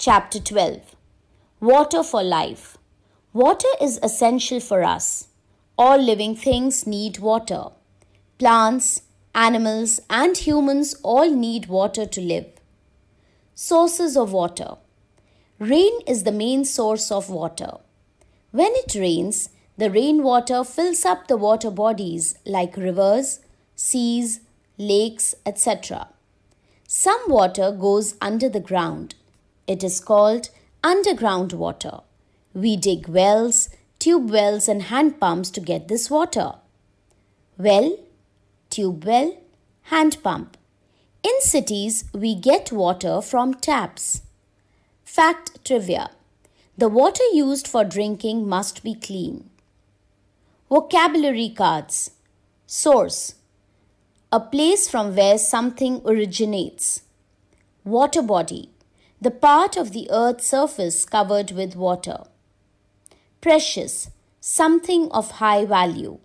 Chapter 12 Water for Life Water is essential for us. All living things need water. Plants, animals, and humans all need water to live. Sources of water Rain is the main source of water. When it rains, the rainwater fills up the water bodies like rivers, seas, lakes, etc. Some water goes under the ground it is called underground water. We dig wells, tube wells, and hand pumps to get this water. Well, tube well, hand pump. In cities, we get water from taps. Fact trivia The water used for drinking must be clean. Vocabulary cards. Source A place from where something originates. Water body the part of the earth's surface covered with water. Precious, something of high value.